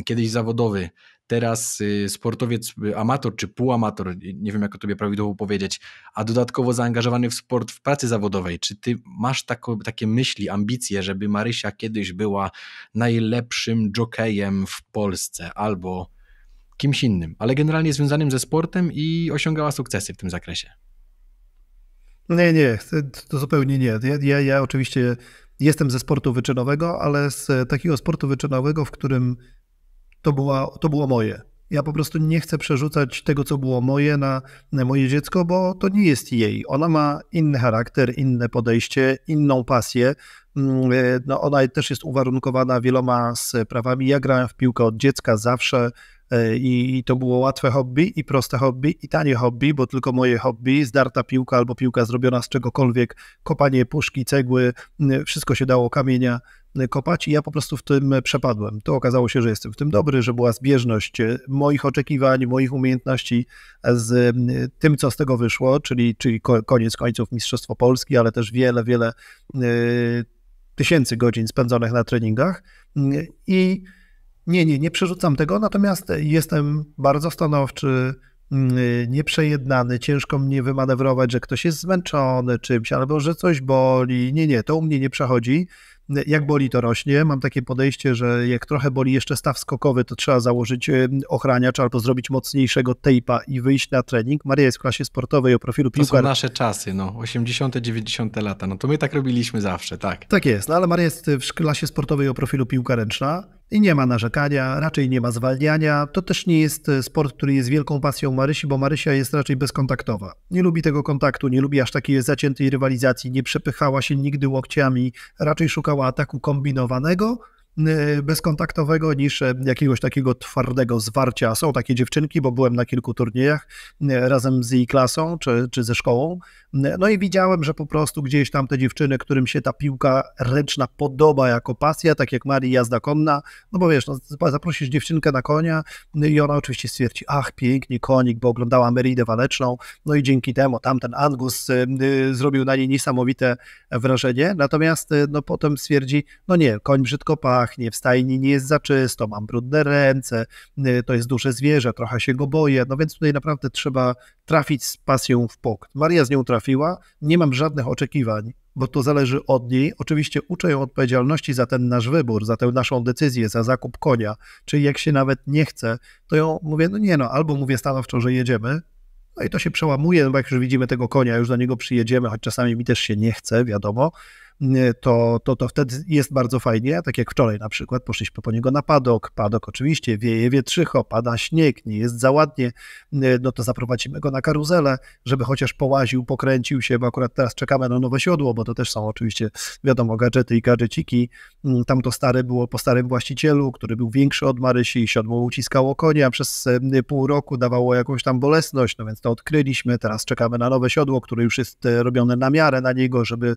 kiedyś zawodowy, teraz y, sportowiec y, amator czy półamator, y, nie wiem jak o tobie prawidłowo powiedzieć, a dodatkowo zaangażowany w sport w pracy zawodowej, czy ty masz tako, takie myśli, ambicje, żeby Marysia kiedyś była najlepszym jokejem w Polsce albo kimś innym, ale generalnie związanym ze sportem i osiągała sukcesy w tym zakresie? Nie, nie, to zupełnie nie. Ja, ja, ja oczywiście jestem ze sportu wyczynowego, ale z takiego sportu wyczynowego, w którym to, była, to było moje. Ja po prostu nie chcę przerzucać tego, co było moje, na, na moje dziecko, bo to nie jest jej. Ona ma inny charakter, inne podejście, inną pasję. Mm, e, no, ona też jest uwarunkowana wieloma sprawami. Ja grałem w piłkę od dziecka zawsze. E, I, to było łatwe hobby, i proste hobby, i tanie hobby, bo tylko moje hobby, zdarta piłka albo piłka zrobiona z czegokolwiek, kopanie puszki, cegły, wszystko się dało, kamienia e, kopać i ja po prostu w tym przepadłem. To okazało się, że jestem w tym dobry, że była zbieżność e, moich oczekiwań, moich umiejętności z tym, co z tego wyszło, czyli, czyli koniec końców Mistrzostwo Polski, ale też wiele, wiele tysięcy godzin spędzonych na treningach i nie, nie, nie przerzucam tego, natomiast jestem bardzo stanowczy, mm, nieprzejednany, ciężko mnie wymanewrować, że ktoś jest zmęczony czymś albo że coś boli. Nie, nie, to u mnie nie przechodzi. Jak boli, to rośnie. Mam takie podejście, że jak trochę boli jeszcze staw skokowy, to trzeba założyć y, ochraniacz albo zrobić mocniejszego tejpa i wyjść na trening. Maria jest w klasie sportowej o profilu ręczna. To są nasze czasy, no, 80., 90. lata. No to my tak robiliśmy zawsze, tak. Tak jest, no ale Maria jest w klasie sportowej o profilu piłka ręczna i nie ma narzekania, raczej nie ma zwalniania. To też nie jest e, sport, który jest wielką pasją Marysi, bo Marysia jest raczej bezkontaktowa. Nie lubi tego kontaktu, nie lubi aż takiej zaciętej rywalizacji, nie przepychała się nigdy łokciami, raczej szukała ataku kombinowanego Y, bezkontaktowego niż e, jakiegoś takiego twardego zwarcia. Są takie dziewczynki, bo byłem na kilku turniejach y, razem z jej klasą czy, czy ze szkołą. Y, no i widziałem, że po prostu gdzieś tam te dziewczyny, którym się ta piłka ręczna podoba jako pasja, tak jak Marii jazda konna, no bo wiesz, no, zaprosisz dziewczynkę na konia no i ona oczywiście stwierdzi, ach pięknie konik, bo oglądała Meridę Waleczną, no i dzięki temu tamten Angus zrobił na niej niesamowite wrażenie, natomiast no potem stwierdzi, no nie, koń brzydko pach, pachnie, w stajni nie jest za czysto, mam brudne ręce, y, to jest duże zwierzę, trochę się go boję, no więc tutaj naprawdę trzeba trafić z pasją w pokój. Maria z nią trafiła, nie mam żadnych oczekiwań, bo to zależy od niej. Oczywiście uczę ją odpowiedzialności za ten nasz wybór, za tę naszą decyzję, za zakup konia, czyli jak się nawet nie chce, to ją mówię, no nie no, albo mówię stanowczo, że jedziemy, no i to się przełamuje, no bo jak już widzimy tego konia, już do niego przyjedziemy, choć czasami mi też się nie chce, wiadomo, Y, to, to, to wtedy jest bardzo fajnie, tak jak wczoraj na przykład, poszliśmy po niego na padok, padok oczywiście wieje wietrzycho, pada śnieg, nie jest za ładnie, y, no to zaprowadzimy go na karuzelę, żeby chociaż połaził, pokręcił się, bo akurat teraz czekamy na nowe siodło, bo to też są oczywiście, wiadomo, gadżety i gadżeciki. Mm, tam to stare było po starym właścicielu, który był większy od Marysi i siodło uciskało konia przez y, pół roku, dawało jakąś tam bolesność, no więc to odkryliśmy, teraz czekamy na nowe siodło, które już jest robione na miarę na niego, żeby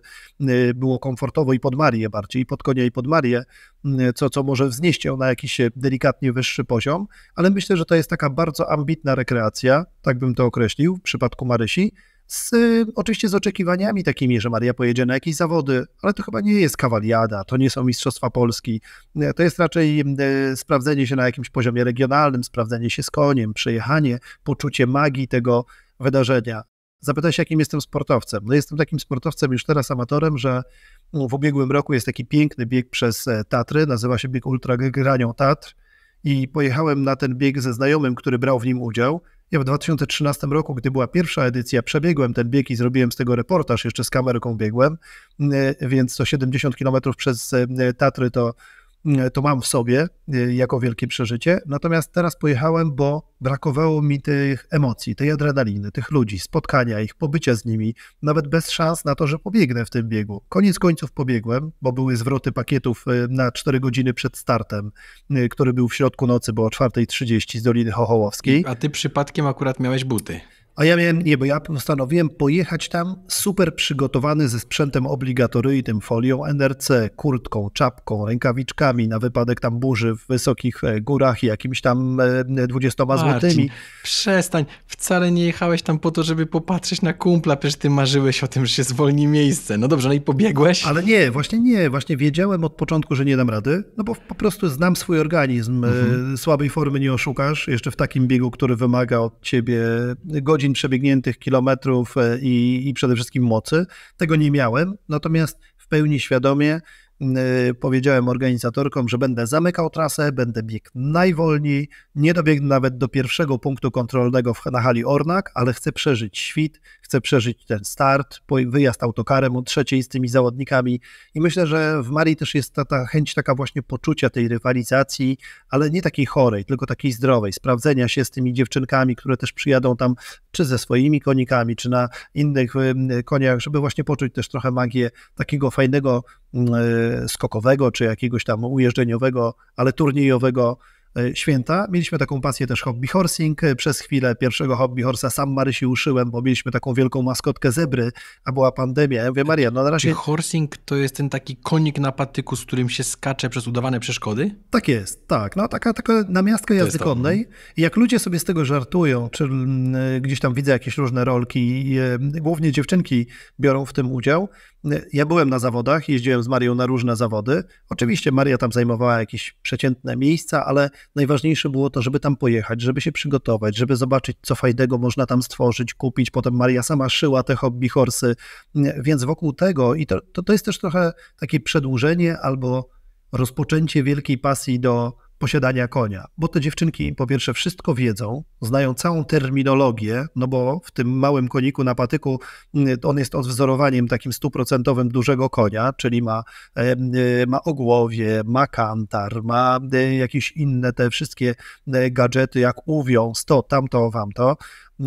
było było komfortowo i pod Marię bardziej, i pod konia i pod Marię, mm, co, co może wznieść ją na jakiś delikatnie wyższy poziom, ale myślę, że to jest taka bardzo ambitna rekreacja, tak bym to określił w przypadku Marysi, z, y, oczywiście z oczekiwaniami takimi, że Maria pojedzie na jakieś zawody, ale to chyba nie jest kawaliada, to nie są Mistrzostwa Polski. Y, to jest raczej y, sprawdzenie się na jakimś poziomie regionalnym, sprawdzenie się z koniem, przejechanie, poczucie magii tego wydarzenia. Zapytałeś, jakim jestem sportowcem. No jestem takim sportowcem już teraz amatorem, że no, w ubiegłym roku jest taki piękny bieg przez e, Tatry, nazywa się bieg Ultra Granią Tatr i pojechałem na ten bieg ze znajomym, który brał w nim udział. Ja w 2013 roku, gdy była pierwsza edycja, przebiegłem ten bieg i zrobiłem z tego reportaż, jeszcze z kamerką biegłem, e, więc to 70 km przez e, Tatry to E, to mam w sobie e, jako wielkie przeżycie. Natomiast teraz pojechałem, bo brakowało mi tych emocji, tej adrenaliny, tych ludzi, spotkania ich, pobycia z nimi, nawet bez szans na to, że pobiegnę w tym biegu. Koniec końców pobiegłem, bo były zwroty pakietów e, na 4 godziny przed startem, który był w środku nocy, bo o 4.30 z Doliny Chochołowskiej. A ty przypadkiem akurat miałeś buty. A ja miałem, nie, bo ja postanowiłem pojechać tam super przygotowany ze sprzętem obligatoryjnym, folią NRC, kurtką, czapką, rękawiczkami na wypadek tam burzy w wysokich e, górach i jakimiś tam 20 e, Marcin, złotymi. Przestań, wcale nie jechałeś tam po to, żeby popatrzeć na kumpla, przecież ty marzyłeś o tym, że się zwolni miejsce. No dobrze, no i pobiegłeś. Ale nie, właśnie nie, właśnie wiedziałem od początku, że nie dam rady, no bo po prostu znam swój organizm. E, mhm. Słabej formy nie oszukasz, jeszcze w takim biegu, który wymaga od ciebie godziny godzin przebiegniętych, kilometrów e, i, i przede wszystkim mocy. Tego nie miałem, natomiast w pełni świadomie e, powiedziałem organizatorkom, że będę zamykał trasę, będę biegł najwolniej, nie dobiegnę nawet do pierwszego punktu kontrolnego na hali Ornak, ale chcę przeżyć świt, chcę przeżyć ten start, wyjazd autokarem o trzeciej z tymi zawodnikami. I myślę, że w Marii też jest ta, ta chęć taka właśnie poczucia tej rywalizacji, ale nie takiej chorej, tylko takiej zdrowej, sprawdzenia się z tymi dziewczynkami, które też przyjadą tam czy ze swoimi konikami, czy na innych koniach, żeby właśnie poczuć też trochę magię takiego fajnego mm, e, skokowego, czy jakiegoś tam ujeżdżeniowego, ale turniejowego E, święta. Mieliśmy taką pasję też hobby horsing. E, przez chwilę pierwszego hobby horsa sam Marysi uszyłem, bo mieliśmy taką wielką maskotkę zebry, a była pandemia. Ja mówię, Maria, no na razie... Horsing to jest ten taki konik na patyku, z którym się skacze przez udawane przeszkody? Tak jest, tak. No taka, taka namiastka jazdy konnej. Mhm. I jak ludzie sobie z tego żartują, czy gdzieś tam widzę jakieś różne rolki, e, głównie dziewczynki biorą w tym udział, ja byłem na zawodach, jeździłem z Marią na różne zawody. Oczywiście Maria tam zajmowała jakieś przeciętne miejsca, ale najważniejsze było to, żeby tam pojechać, żeby się przygotować, żeby zobaczyć, co fajnego można tam stworzyć, kupić. Potem Maria sama szyła te hobby horsy, więc wokół tego, i to, to, to jest też trochę takie przedłużenie albo rozpoczęcie wielkiej pasji do posiadania konia, bo te dziewczynki po pierwsze wszystko wiedzą, znają całą terminologię, no bo w tym małym koniku na patyku mm, on jest odwzorowaniem takim stuprocentowym dużego konia, czyli ma, e, e, ma ogłowie, ma kantar, ma e, jakieś inne te wszystkie gadżety jak uwiąz, to, tamto, wamto,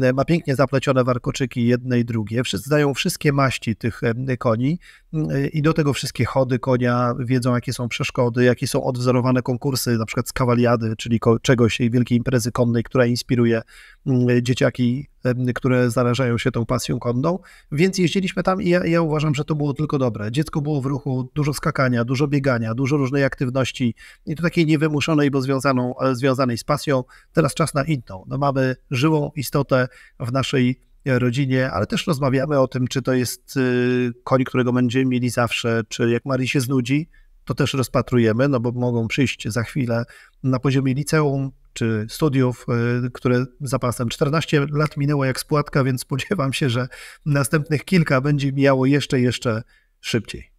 E, ma pięknie zaplecione warkoczyki jedne i drugie, wszyscy znają wszystkie maści tych e, koni e, i do tego wszystkie chody konia, wiedzą jakie są przeszkody, jakie są odwzorowane konkursy, na przykład z kawaliady, czyli czegoś, wielkiej imprezy konnej, która inspiruje mm, dzieciaki które zarażają się tą pasją konną, więc jeździliśmy tam i ja, ja uważam, że to było tylko dobre. Dziecko było w ruchu, dużo skakania, dużo biegania, dużo różnej aktywności i to takiej niewymuszonej, bo związaną, e, związanej z pasją. Teraz czas na inną. No, mamy żywą istotę w naszej rodzinie, ale też rozmawiamy o tym, czy to jest y, koń, którego będziemy mieli zawsze, czy jak Marii się znudzi, to też rozpatrujemy, no bo mogą przyjść za chwilę na poziomie liceum czy studiów, e, które zapasem 14 lat minęło jak spłatka, więc spodziewam się, że następnych kilka będzie mijało jeszcze, jeszcze szybciej.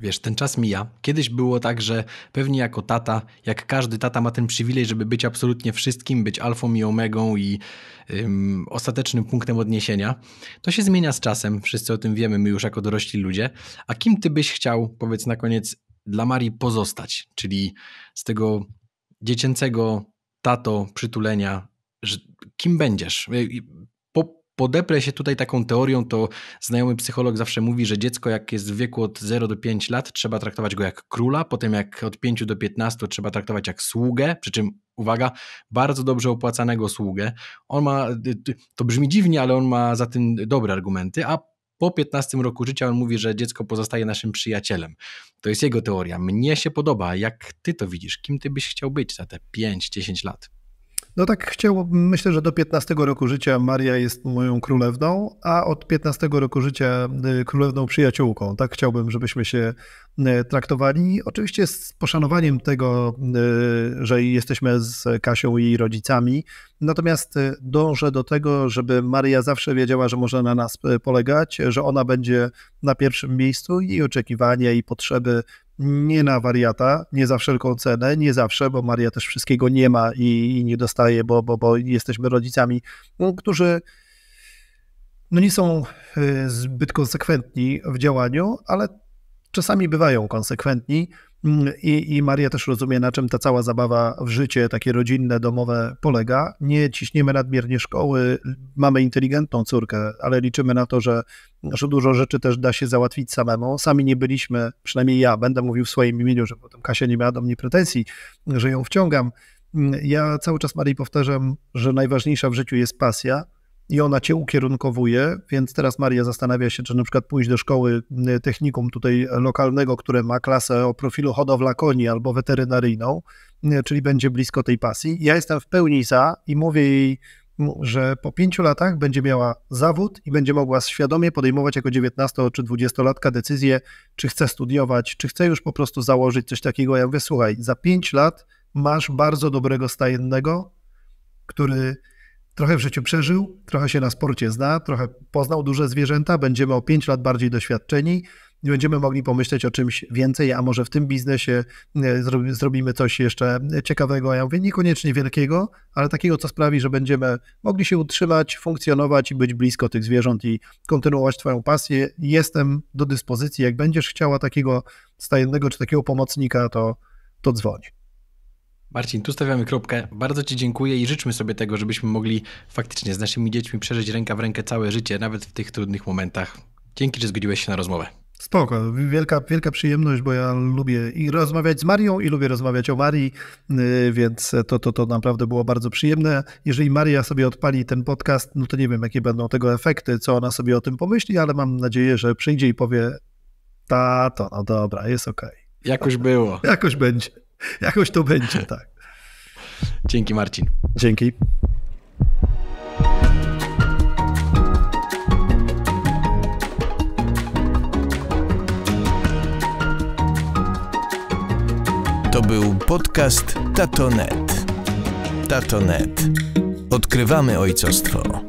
Wiesz, ten czas mija. Kiedyś było tak, że pewnie jako tata, jak każdy tata ma ten przywilej, żeby być absolutnie wszystkim, być alfą i omegą i ym, ostatecznym punktem odniesienia. To się zmienia z czasem, wszyscy o tym wiemy, my już jako dorośli ludzie. A kim ty byś chciał, powiedz na koniec, dla Marii pozostać? Czyli z tego dziecięcego tato przytulenia, kim będziesz? Y, po, podeprę się tutaj taką teorią, to znajomy psycholog zawsze mówi, że dziecko jak jest w wieku od 0 do 5 lat, trzeba traktować go jak króla, potem jak od 5 do 15 trzeba traktować jak sługę, przy czym uwaga, bardzo dobrze opłacanego sługę. On ma, y, y, to brzmi dziwnie, ale on ma za tym dobre argumenty, a po 15 roku życia on mówi, że dziecko pozostaje naszym przyjacielem. To jest jego teoria. Mnie się podoba. Jak ty to widzisz? Kim ty byś chciał być za te 5-10 lat? No tak chciałbym. myślę, że do 15 roku życia Maria jest moją królewną, a od 15 roku życia y, królewną przyjaciółką. Tak chciałbym, żebyśmy się y, traktowali. Oczywiście z poszanowaniem tego, y, że jesteśmy z Kasią i jej rodzicami, natomiast dążę do tego, żeby Maria zawsze wiedziała, że może na nas polegać, że ona będzie na pierwszym miejscu i oczekiwania i potrzeby nie na wariata, nie za wszelką cenę, nie zawsze, bo Maria też wszystkiego nie ma i, i nie dostaje, bo, bo, bo jesteśmy rodzicami, no, którzy no, nie są e, zbyt konsekwentni w działaniu, ale czasami bywają konsekwentni Mm, I, I Maria też rozumie, na czym ta cała zabawa w życie, takie rodzinne, domowe polega. Nie ciśniemy nadmiernie szkoły, mamy inteligentną córkę, ale liczymy na to, że, że dużo rzeczy też da się załatwić samemu. Sami nie byliśmy, przynajmniej ja będę mówił w swoim imieniu, że potem Kasia nie miała do mnie pretensji, że ją wciągam. Mm, ja cały czas Marii powtarzam, że najważniejsza w życiu jest pasja, i ona cię ukierunkowuje, więc teraz Maria zastanawia się, czy na przykład pójść do szkoły y, technikum tutaj lokalnego, które ma klasę o profilu hodowla koni albo weterynaryjną, y, czyli będzie blisko tej pasji. Ja jestem w pełni za i mówię jej, że po pięciu latach będzie miała zawód i będzie mogła świadomie podejmować jako 19 czy 20-latka decyzję, czy chce studiować, czy chce już po prostu założyć coś takiego. Ja mówię, słuchaj, za pięć lat masz bardzo dobrego stajennego, który trochę w życiu przeżył, trochę się na sporcie zna, trochę poznał duże zwierzęta, będziemy o 5 lat bardziej doświadczeni i będziemy mogli pomyśleć o czymś więcej, a może w tym biznesie e, zrobimy coś jeszcze ciekawego. Ja mówię, niekoniecznie wielkiego, ale takiego, co sprawi, że będziemy mogli się utrzymać, funkcjonować i być blisko tych zwierząt i kontynuować Twoją pasję. Jestem do dyspozycji. Jak będziesz chciała takiego stajennego czy takiego pomocnika, to, to dzwoń. Marcin, tu stawiamy kropkę. Bardzo Ci dziękuję i życzmy sobie tego, żebyśmy mogli faktycznie z naszymi dziećmi przeżyć ręka w rękę całe życie, nawet w tych trudnych momentach. Dzięki, że zgodziłeś się na rozmowę. Spoko, wielka, wielka przyjemność, bo ja lubię i rozmawiać z Marią, i lubię rozmawiać o Marii, y, więc to, to, to naprawdę było bardzo przyjemne. Jeżeli Maria sobie odpali ten podcast, no to nie wiem, jakie będą tego efekty, co ona sobie o tym pomyśli, ale mam nadzieję, że przyjdzie i powie, tato, no dobra, jest okej. Okay. Jakoś było. Jakoś będzie. Jakoś to będzie, tak. Dzięki Marcin. Dzięki. To był podcast TatoNet. TatoNet. Odkrywamy ojcostwo.